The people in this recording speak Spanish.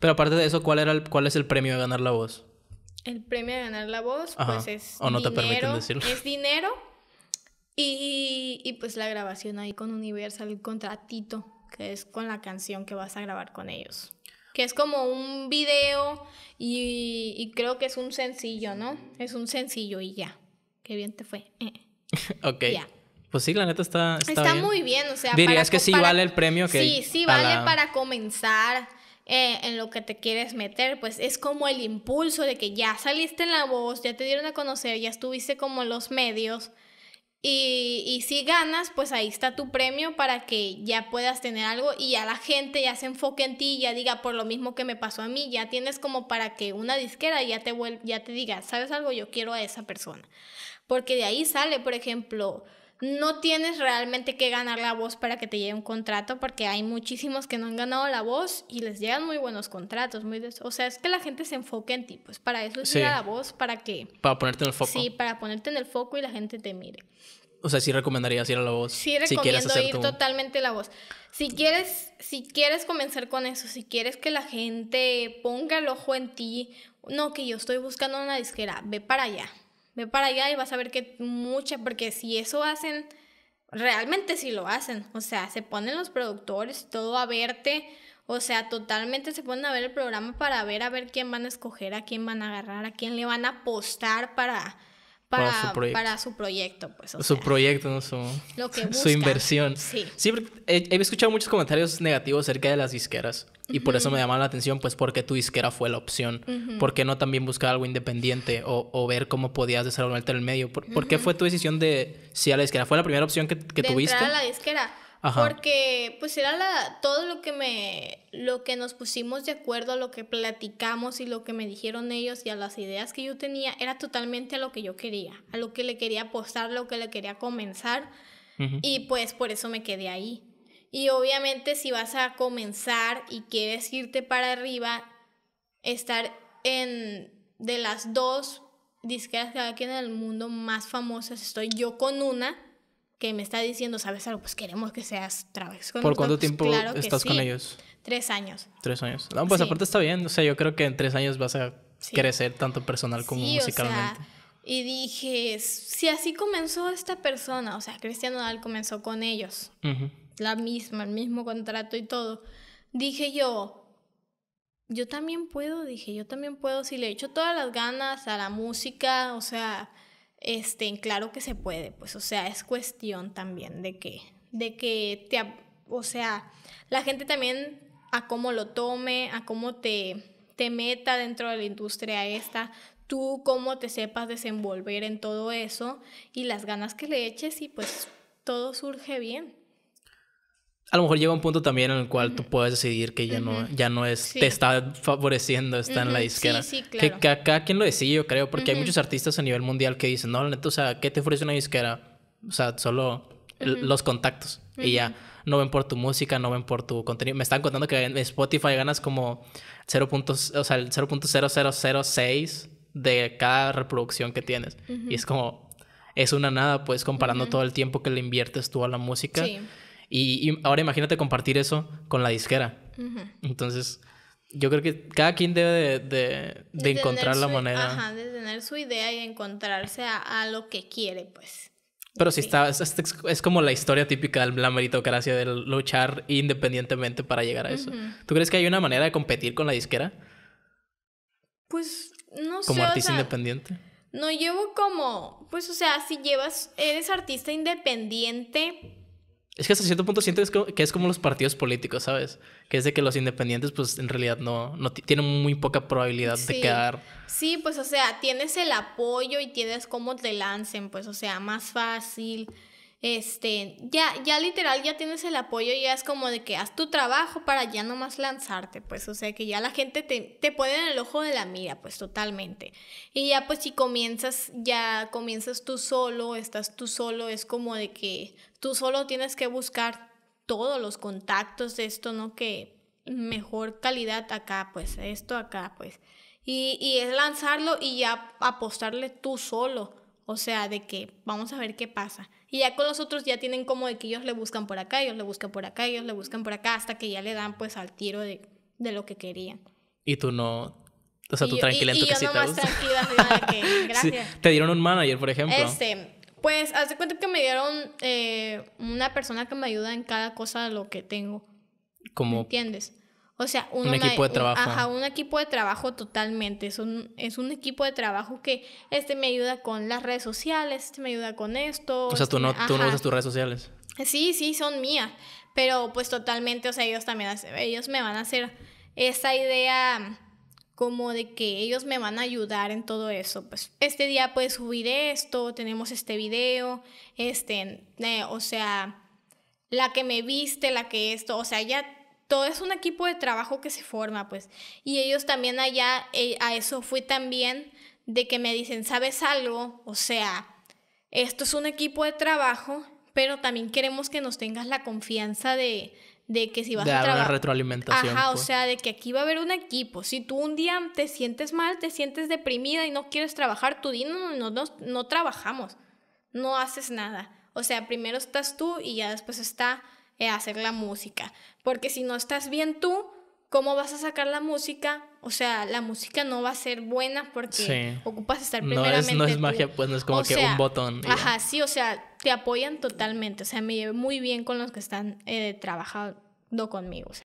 Pero aparte de eso, ¿cuál, era cuál es el premio de ganar la voz? El premio de ganar la voz, pues es. O no te permiten decirlo. Es dinero. Y, y, pues la grabación ahí con Universal, el contratito, que es con la canción que vas a grabar con ellos. Que es como un video y, y creo que es un sencillo, ¿no? Es un sencillo y ya. Qué bien te fue. Eh. ok. Pues sí, la neta está. Está, muy bien, o sea. Dirías que sí vale el premio que. Sí, sí vale para comenzar eh, en lo que te quieres meter, pues es como el impulso de que ya saliste en la voz, ya te dieron a conocer, ya estuviste como en los medios. Y, y, si ganas, pues ahí está tu premio para que ya puedas tener algo y ya la gente ya se enfoque en ti, ya diga por lo mismo que me pasó a mí, ya tienes como para que una disquera ya te, ya te diga, ¿sabes algo? Yo quiero a esa persona. Porque de ahí sale, por ejemplo, no tienes realmente que ganar la voz para que te llegue un contrato, porque hay muchísimos que no han ganado la voz y les llegan muy buenos contratos. Muy O sea, es que la gente se enfoque en ti, pues para eso es a la voz, para que... Para ponerte en el foco. Sí, para ponerte en el foco y la gente te mire. O sea, sí recomendarías ir a la voz. Sí, recomiendo ir totalmente totalmente la voz. Si quieres, si quieres comenzar con eso, si quieres que la gente ponga el ojo en ti, no, que yo estoy buscando una disquera, ve para allá ve para allá y vas a ver que mucha, porque si eso hacen, realmente si lo hacen, o sea, se ponen los productores, todo a verte, o sea, totalmente se ponen a ver el programa para ver a ver quién van a escoger, a quién van a agarrar, a quién le van a apostar para para, su proyecto. Pues, su proyecto, pues. su proyecto, Su, inversión. Sí. he, escuchado muchos comentarios negativos acerca de las disqueras. Y por eso me llamaba la atención, pues, porque tu disquera fue la opción. ¿Por qué no también buscar algo independiente o, o ver cómo podías desarrollarte en el medio? ¿Por, qué fue tu decisión de si a la disquera fue la primera opción que, de tuviste? a la disquera. Porque pues era la, todo lo que me, lo que nos pusimos de acuerdo, lo que platicamos y lo que me dijeron ellos y a las ideas que yo tenía, era totalmente a lo que yo quería, a lo que le quería apostar, lo que le quería comenzar. Y pues por eso me quedé ahí. Y obviamente si vas a comenzar y quieres irte para arriba, estar en de las dos disqueras que hay aquí en el mundo más famosas, estoy yo con una que me está diciendo, ¿sabes algo? Pues queremos que seas trabajo ¿Por cuánto tiempo estás con ellos? Tres años. Tres años. No, pues aparte está bien. O sea, yo creo que en tres años vas a crecer tanto personal como musicalmente. y dije, si así comenzó esta persona, o sea, Cristian Dal comenzó con ellos, la misma, el mismo contrato y todo, dije yo, yo también puedo, dije, yo también puedo, si le echo todas las ganas a la música, o sea, este, claro que se puede, pues, o sea, es cuestión también de que, de que te, o sea, la gente también a cómo lo tome, a cómo te, te meta dentro de la industria esta, tú cómo te sepas desenvolver en todo eso y las ganas que le eches y pues todo surge bien a lo mejor llega un punto también en el cual tú puedes decidir que ya no ya no es te está favoreciendo estar en la disquera. Sí, claro. Que, cada quien lo decide, yo creo, porque hay muchos artistas a nivel mundial que dicen, "No, la neta, o sea, ¿qué te ofrece una disquera? O sea, solo los contactos y ya." No ven por tu música, no ven por tu contenido. Me están contando que en Spotify ganas como 0. O sea, 0.0006 de cada reproducción que tienes. Y es como, es una nada, pues, comparando todo el tiempo que le inviertes tú a la música. Sí y, ahora imagínate compartir eso con la disquera. Entonces, yo creo que cada quien debe de, encontrar la manera moneda. Ajá, de tener su idea y encontrarse a, lo que quiere, pues. Pero si está, es, como la historia típica de la meritocracia, de luchar independientemente para llegar a eso. ¿Tú crees que hay una manera de competir con la disquera? Pues no sé. Como artista independiente. No llevo como, pues o sea, si llevas, eres artista independiente, es que hasta cierto punto sientes que es como los partidos políticos, ¿sabes? Que es de que los independientes, pues en realidad no, no tienen muy poca probabilidad de quedar. Sí, pues o sea, tienes el apoyo y tienes cómo te lancen, pues o sea, más fácil. Este, ya, ya literal, ya tienes el apoyo, ya es como de que haz tu trabajo para ya nomás lanzarte, pues o sea, que ya la gente te, te pone en el ojo de la mira, pues totalmente. Y ya pues si comienzas, ya comienzas tú solo, estás tú solo, es como de que tú solo tienes que buscar todos los contactos de esto, ¿no? Que mejor calidad acá, pues, esto acá, pues. Y, es lanzarlo y ya apostarle tú solo. O sea, de que vamos a ver qué pasa. Y ya con los otros ya tienen como de que ellos le buscan por acá, ellos le buscan por acá, ellos le buscan por acá, hasta que ya le dan pues al tiro de, lo que querían. Y tú no, o sea, tú tranquila en tu Y yo tranquila, de que, gracias. Te dieron un manager, por ejemplo. Este, pues, hace cuenta que me dieron eh, una persona que me ayuda en cada cosa de lo que tengo. entiendes? O sea, uno un equipo de trabajo. ajá, un equipo de trabajo totalmente. Es un, es un equipo de trabajo que este me ayuda con las redes sociales, este me ayuda con esto. O sea, tú, este, no, tú no usas tus redes sociales. Sí, sí, son mías. Pero pues totalmente, o sea, ellos también, ellos me van a hacer esa idea como de que ellos me van a ayudar en todo eso. Pues este día puedes subir esto, tenemos este video, este, eh, o sea, la que me viste, la que esto, o sea, ya todo es un equipo de trabajo que se forma, pues. Y ellos también allá, eh, a eso fui también, de que me dicen, ¿sabes algo? O sea, esto es un equipo de trabajo, pero también queremos que nos tengas la confianza de, de que si vas a trabajar... retroalimentación. Ajá, o pues. sea, de que aquí va a haber un equipo. Si tú un día te sientes mal, te sientes deprimida y no quieres trabajar, tú di, no, no, no, no trabajamos, no haces nada. O sea, primero estás tú y ya después está eh, hacer la música. Porque si no estás bien tú, ¿cómo vas a sacar la música? O sea, la música no va a ser buena porque ocupas estar primeramente. No es, magia, pues no es como que un botón. Ajá, sí, o sea, te apoyan totalmente. O sea, me llevo muy bien con los que están eh, trabajando conmigo.